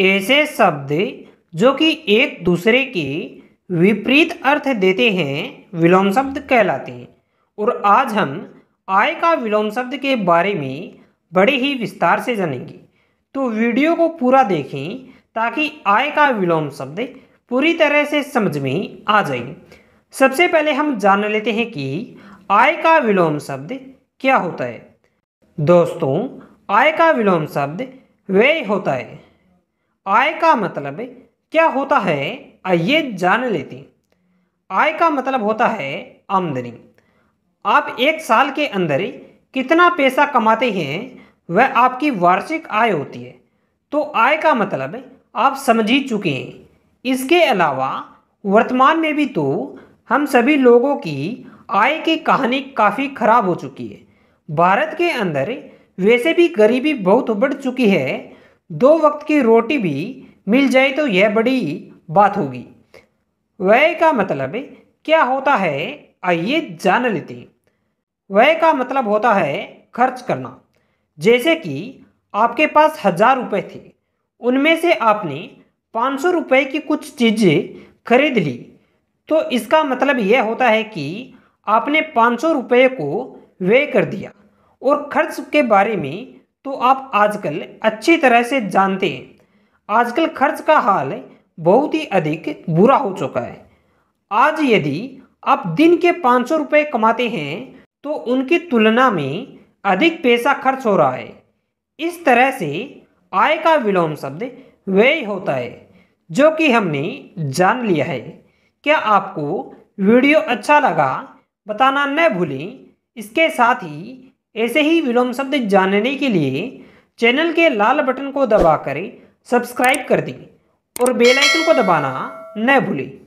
ऐसे शब्द जो कि एक दूसरे के विपरीत अर्थ देते हैं विलोम शब्द कहलाते हैं और आज हम आय का विलोम शब्द के बारे में बड़े ही विस्तार से जानेंगे तो वीडियो को पूरा देखें ताकि आय का विलोम शब्द पूरी तरह से समझ में आ जाए सबसे पहले हम जान लेते हैं कि आय का विलोम शब्द क्या होता है दोस्तों आय का विलोम शब्द व्यय होता है आय का मतलब क्या होता है आइए जान लेते आय का मतलब होता है आमदनी आप एक साल के अंदर कितना पैसा कमाते हैं वह आपकी वार्षिक आय होती है तो आय का मतलब आप समझ ही चुके हैं इसके अलावा वर्तमान में भी तो हम सभी लोगों की आय की कहानी काफ़ी खराब हो चुकी है भारत के अंदर वैसे भी गरीबी बहुत बढ़ चुकी है दो वक्त की रोटी भी मिल जाए तो यह बड़ी बात होगी व्यय का मतलब क्या होता है आइए जान लेते हैं व्यय का मतलब होता है खर्च करना जैसे कि आपके पास हजार रुपये थे उनमें से आपने पाँच सौ रुपये की कुछ चीज़ें खरीद ली तो इसका मतलब यह होता है कि आपने पाँच सौ रुपये को व्यय कर दिया और खर्च के बारे में तो आप आजकल अच्छी तरह से जानते हैं आजकल खर्च का हाल बहुत ही अधिक बुरा हो चुका है आज यदि आप दिन के पाँच सौ रुपये कमाते हैं तो उनकी तुलना में अधिक पैसा खर्च हो रहा है इस तरह से आय का विलोम शब्द व्यय होता है जो कि हमने जान लिया है क्या आपको वीडियो अच्छा लगा बताना न भूलें इसके साथ ही ऐसे ही विलोम शब्द जानने के लिए चैनल के लाल बटन को दबाकर सब्सक्राइब कर दें और बेल आइकन को दबाना न भूलें